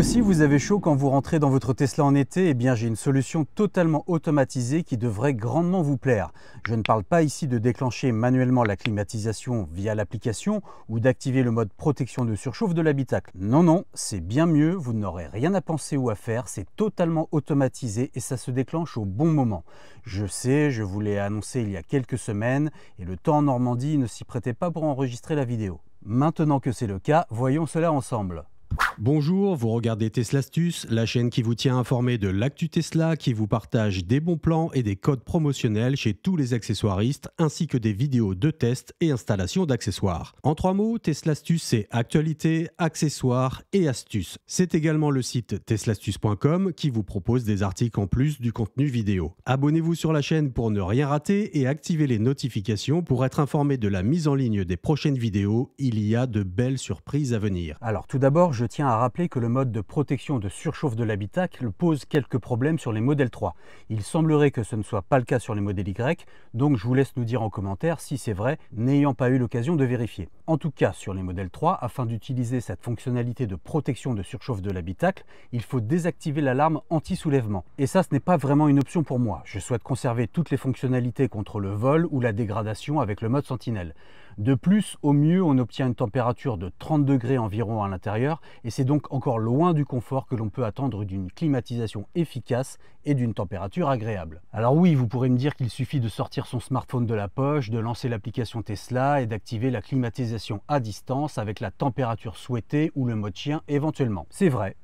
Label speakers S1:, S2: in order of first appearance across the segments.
S1: Si vous avez chaud quand vous rentrez dans votre Tesla en été Eh bien, j'ai une solution totalement automatisée qui devrait grandement vous plaire. Je ne parle pas ici de déclencher manuellement la climatisation via l'application ou d'activer le mode protection de surchauffe de l'habitacle. Non, non, c'est bien mieux, vous n'aurez rien à penser ou à faire, c'est totalement automatisé et ça se déclenche au bon moment. Je sais, je vous l'ai annoncé il y a quelques semaines et le temps en Normandie ne s'y prêtait pas pour enregistrer la vidéo. Maintenant que c'est le cas, voyons cela ensemble. Bonjour, vous regardez Tesla Astuce, la chaîne qui vous tient informé de l'actu Tesla, qui vous partage des bons plans et des codes promotionnels chez tous les accessoiristes, ainsi que des vidéos de tests et installation d'accessoires. En trois mots, Tesla Astuce, c'est actualité, accessoires et astuces. C'est également le site teslastuce.com qui vous propose des articles en plus du contenu vidéo. Abonnez-vous sur la chaîne pour ne rien rater et activez les notifications pour être informé de la mise en ligne des prochaines vidéos. Il y a de belles surprises à venir. Alors tout d'abord, je tiens à rappeler que le mode de protection de surchauffe de l'habitacle pose quelques problèmes sur les modèles 3. Il semblerait que ce ne soit pas le cas sur les modèles Y, donc je vous laisse nous dire en commentaire si c'est vrai, n'ayant pas eu l'occasion de vérifier. En tout cas, sur les modèles 3, afin d'utiliser cette fonctionnalité de protection de surchauffe de l'habitacle, il faut désactiver l'alarme anti-soulèvement. Et ça, ce n'est pas vraiment une option pour moi. Je souhaite conserver toutes les fonctionnalités contre le vol ou la dégradation avec le mode Sentinelle. De plus, au mieux, on obtient une température de 30 degrés environ à l'intérieur et c'est donc encore loin du confort que l'on peut attendre d'une climatisation efficace et d'une température agréable. Alors oui, vous pourrez me dire qu'il suffit de sortir son smartphone de la poche, de lancer l'application Tesla et d'activer la climatisation à distance avec la température souhaitée ou le mode chien éventuellement. C'est vrai,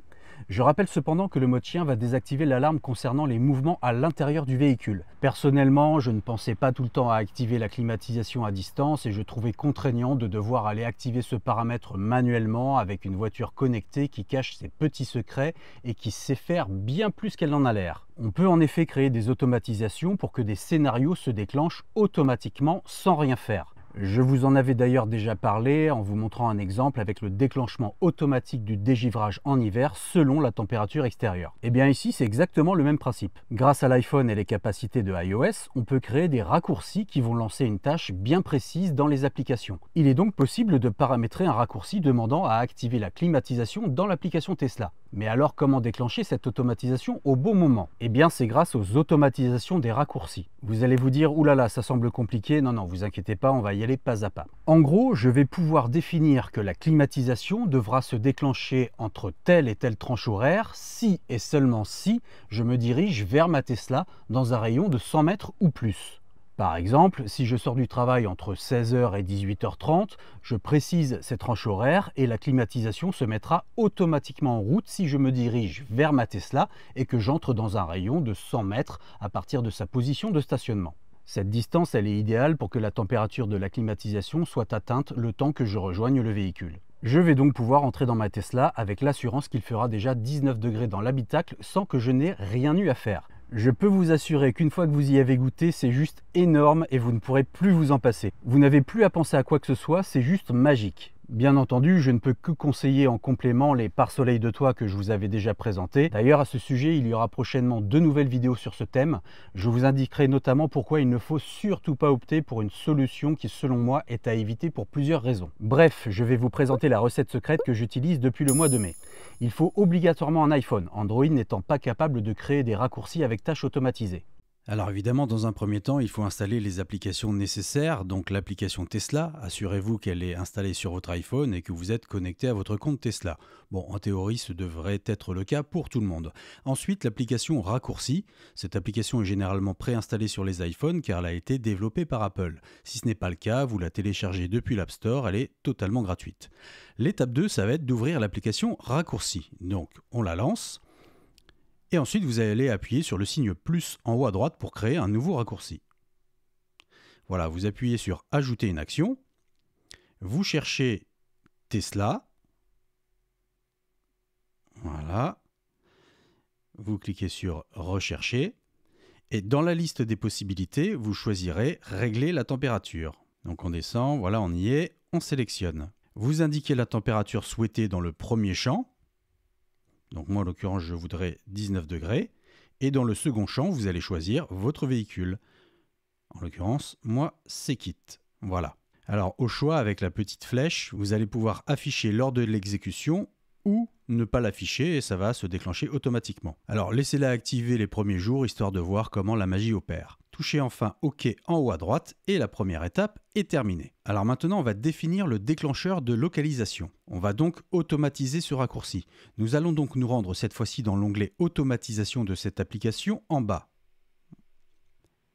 S1: je rappelle cependant que le mode chien va désactiver l'alarme concernant les mouvements à l'intérieur du véhicule. Personnellement, je ne pensais pas tout le temps à activer la climatisation à distance et je trouvais contraignant de devoir aller activer ce paramètre manuellement avec une voiture connectée qui cache ses petits secrets et qui sait faire bien plus qu'elle n'en a l'air. On peut en effet créer des automatisations pour que des scénarios se déclenchent automatiquement sans rien faire. Je vous en avais d'ailleurs déjà parlé en vous montrant un exemple avec le déclenchement automatique du dégivrage en hiver selon la température extérieure. Et eh bien ici, c'est exactement le même principe. Grâce à l'iPhone et les capacités de iOS, on peut créer des raccourcis qui vont lancer une tâche bien précise dans les applications. Il est donc possible de paramétrer un raccourci demandant à activer la climatisation dans l'application Tesla. Mais alors comment déclencher cette automatisation au bon moment Eh bien c'est grâce aux automatisations des raccourcis. Vous allez vous dire, oulala, ça semble compliqué, non non, vous inquiétez pas, on va y pas à pas. En gros, je vais pouvoir définir que la climatisation devra se déclencher entre telle et telle tranche horaire si et seulement si je me dirige vers ma Tesla dans un rayon de 100 mètres ou plus. Par exemple, si je sors du travail entre 16h et 18h30, je précise cette tranche horaire et la climatisation se mettra automatiquement en route si je me dirige vers ma Tesla et que j'entre dans un rayon de 100 mètres à partir de sa position de stationnement. Cette distance, elle est idéale pour que la température de la climatisation soit atteinte le temps que je rejoigne le véhicule. Je vais donc pouvoir entrer dans ma Tesla avec l'assurance qu'il fera déjà 19 degrés dans l'habitacle sans que je n'ai rien eu à faire. Je peux vous assurer qu'une fois que vous y avez goûté, c'est juste énorme et vous ne pourrez plus vous en passer. Vous n'avez plus à penser à quoi que ce soit, c'est juste magique. Bien entendu, je ne peux que conseiller en complément les pare-soleil de toit que je vous avais déjà présentés. D'ailleurs, à ce sujet, il y aura prochainement deux nouvelles vidéos sur ce thème. Je vous indiquerai notamment pourquoi il ne faut surtout pas opter pour une solution qui, selon moi, est à éviter pour plusieurs raisons. Bref, je vais vous présenter la recette secrète que j'utilise depuis le mois de mai. Il faut obligatoirement un iPhone, Android n'étant pas capable de créer des raccourcis avec tâches automatisées. Alors évidemment, dans un premier temps, il faut installer les applications nécessaires, donc l'application Tesla. Assurez-vous qu'elle est installée sur votre iPhone et que vous êtes connecté à votre compte Tesla. Bon, en théorie, ce devrait être le cas pour tout le monde. Ensuite, l'application Raccourci. Cette application est généralement préinstallée sur les iPhones car elle a été développée par Apple. Si ce n'est pas le cas, vous la téléchargez depuis l'App Store, elle est totalement gratuite. L'étape 2, ça va être d'ouvrir l'application Raccourci. Donc, on la lance. Et ensuite, vous allez appuyer sur le signe plus en haut à droite pour créer un nouveau raccourci. Voilà, vous appuyez sur Ajouter une action. Vous cherchez Tesla. Voilà. Vous cliquez sur Rechercher. Et dans la liste des possibilités, vous choisirez Régler la température. Donc on descend, voilà, on y est, on sélectionne. Vous indiquez la température souhaitée dans le premier champ. Donc moi en l'occurrence je voudrais 19 degrés. Et dans le second champ, vous allez choisir votre véhicule. En l'occurrence, moi c'est kit. Voilà. Alors au choix avec la petite flèche, vous allez pouvoir afficher lors de l'exécution ou ne pas l'afficher et ça va se déclencher automatiquement. Alors laissez-la activer les premiers jours histoire de voir comment la magie opère. Touchez enfin OK en haut à droite et la première étape est terminée. Alors maintenant, on va définir le déclencheur de localisation. On va donc automatiser ce raccourci. Nous allons donc nous rendre cette fois-ci dans l'onglet automatisation de cette application en bas.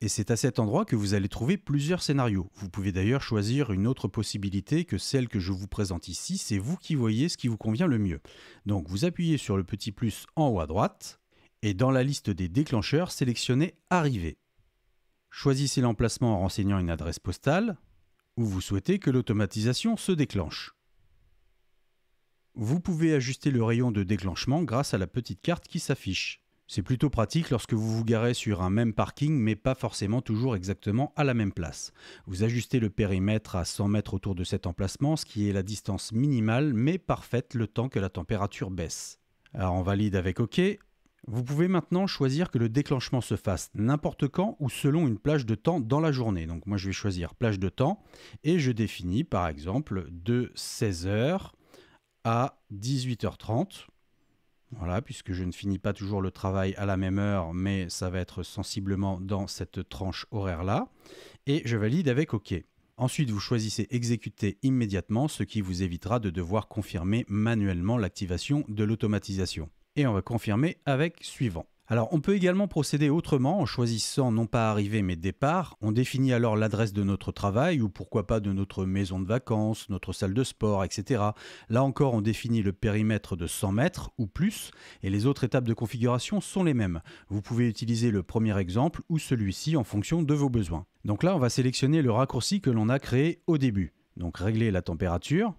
S1: Et c'est à cet endroit que vous allez trouver plusieurs scénarios. Vous pouvez d'ailleurs choisir une autre possibilité que celle que je vous présente ici, c'est vous qui voyez ce qui vous convient le mieux. Donc vous appuyez sur le petit plus en haut à droite, et dans la liste des déclencheurs, sélectionnez Arriver. Choisissez l'emplacement en renseignant une adresse postale où vous souhaitez que l'automatisation se déclenche. Vous pouvez ajuster le rayon de déclenchement grâce à la petite carte qui s'affiche. C'est plutôt pratique lorsque vous vous garez sur un même parking mais pas forcément toujours exactement à la même place. Vous ajustez le périmètre à 100 mètres autour de cet emplacement, ce qui est la distance minimale mais parfaite le temps que la température baisse. Alors on valide avec OK, vous pouvez maintenant choisir que le déclenchement se fasse n'importe quand ou selon une plage de temps dans la journée. Donc moi je vais choisir plage de temps et je définis par exemple de 16h à 18h30. Voilà, puisque je ne finis pas toujours le travail à la même heure, mais ça va être sensiblement dans cette tranche horaire-là. Et je valide avec OK. Ensuite, vous choisissez exécuter immédiatement, ce qui vous évitera de devoir confirmer manuellement l'activation de l'automatisation et on va confirmer avec suivant. Alors on peut également procéder autrement en choisissant non pas arrivée mais départ. On définit alors l'adresse de notre travail ou pourquoi pas de notre maison de vacances, notre salle de sport, etc. Là encore on définit le périmètre de 100 mètres ou plus et les autres étapes de configuration sont les mêmes. Vous pouvez utiliser le premier exemple ou celui-ci en fonction de vos besoins. Donc là on va sélectionner le raccourci que l'on a créé au début. Donc régler la température.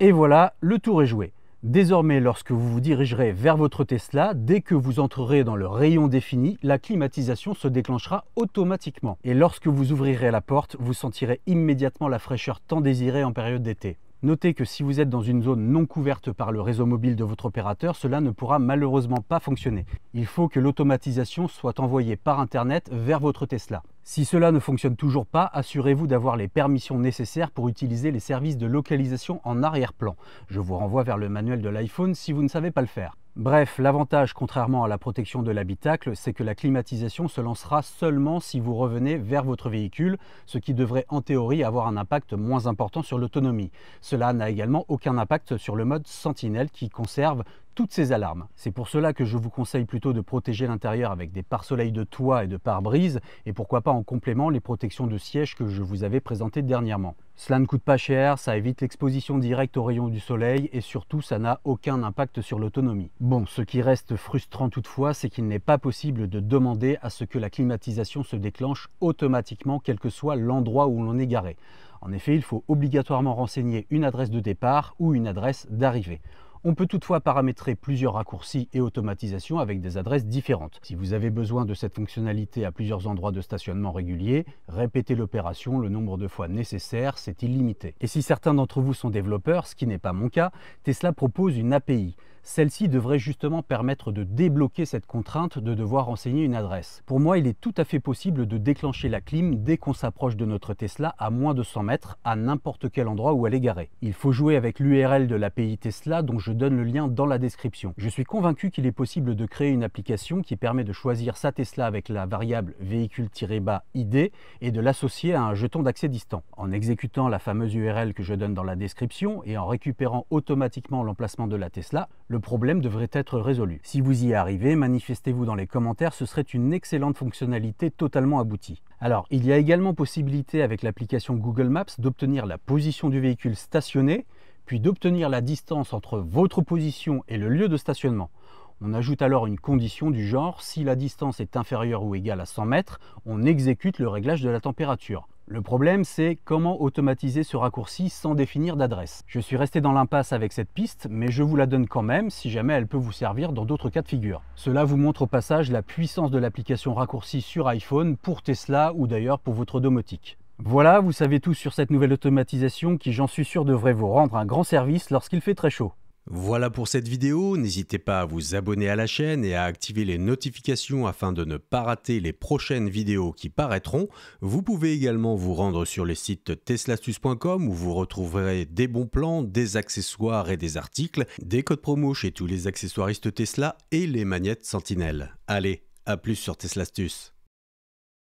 S1: Et voilà, le tour est joué. Désormais, lorsque vous vous dirigerez vers votre Tesla, dès que vous entrerez dans le rayon défini, la climatisation se déclenchera automatiquement. Et lorsque vous ouvrirez la porte, vous sentirez immédiatement la fraîcheur tant désirée en période d'été. Notez que si vous êtes dans une zone non couverte par le réseau mobile de votre opérateur, cela ne pourra malheureusement pas fonctionner. Il faut que l'automatisation soit envoyée par Internet vers votre Tesla. Si cela ne fonctionne toujours pas, assurez-vous d'avoir les permissions nécessaires pour utiliser les services de localisation en arrière-plan. Je vous renvoie vers le manuel de l'iPhone si vous ne savez pas le faire. Bref, l'avantage, contrairement à la protection de l'habitacle, c'est que la climatisation se lancera seulement si vous revenez vers votre véhicule, ce qui devrait en théorie avoir un impact moins important sur l'autonomie. Cela n'a également aucun impact sur le mode Sentinelle qui conserve toutes ces alarmes. C'est pour cela que je vous conseille plutôt de protéger l'intérieur avec des pare-soleil de toit et de pare-brise, et pourquoi pas en complément les protections de siège que je vous avais présentées dernièrement. Cela ne coûte pas cher, ça évite l'exposition directe aux rayons du soleil et surtout ça n'a aucun impact sur l'autonomie. Bon, ce qui reste frustrant toutefois, c'est qu'il n'est pas possible de demander à ce que la climatisation se déclenche automatiquement quel que soit l'endroit où l'on est garé. En effet, il faut obligatoirement renseigner une adresse de départ ou une adresse d'arrivée. On peut toutefois paramétrer plusieurs raccourcis et automatisations avec des adresses différentes. Si vous avez besoin de cette fonctionnalité à plusieurs endroits de stationnement réguliers, répétez l'opération le nombre de fois nécessaire, c'est illimité. Et si certains d'entre vous sont développeurs, ce qui n'est pas mon cas, Tesla propose une API celle-ci devrait justement permettre de débloquer cette contrainte de devoir renseigner une adresse. Pour moi, il est tout à fait possible de déclencher la clim dès qu'on s'approche de notre Tesla à moins de 100 mètres, à n'importe quel endroit où elle est garée. Il faut jouer avec l'URL de l'API Tesla dont je donne le lien dans la description. Je suis convaincu qu'il est possible de créer une application qui permet de choisir sa Tesla avec la variable véhicule-id et de l'associer à un jeton d'accès distant. En exécutant la fameuse URL que je donne dans la description et en récupérant automatiquement l'emplacement de la Tesla, le le problème devrait être résolu. Si vous y arrivez, manifestez-vous dans les commentaires, ce serait une excellente fonctionnalité totalement aboutie. Alors, il y a également possibilité avec l'application Google Maps d'obtenir la position du véhicule stationné, puis d'obtenir la distance entre votre position et le lieu de stationnement. On ajoute alors une condition du genre si la distance est inférieure ou égale à 100 mètres, on exécute le réglage de la température. Le problème, c'est comment automatiser ce raccourci sans définir d'adresse. Je suis resté dans l'impasse avec cette piste, mais je vous la donne quand même si jamais elle peut vous servir dans d'autres cas de figure. Cela vous montre au passage la puissance de l'application raccourci sur iPhone pour Tesla ou d'ailleurs pour votre domotique. Voilà, vous savez tout sur cette nouvelle automatisation qui, j'en suis sûr, devrait vous rendre un grand service lorsqu'il fait très chaud. Voilà pour cette vidéo, n'hésitez pas à vous abonner à la chaîne et à activer les notifications afin de ne pas rater les prochaines vidéos qui paraîtront. Vous pouvez également vous rendre sur le site teslastus.com où vous retrouverez des bons plans, des accessoires et des articles, des codes promo chez tous les accessoiristes Tesla et les manettes Sentinelle. Allez, à plus sur Teslastus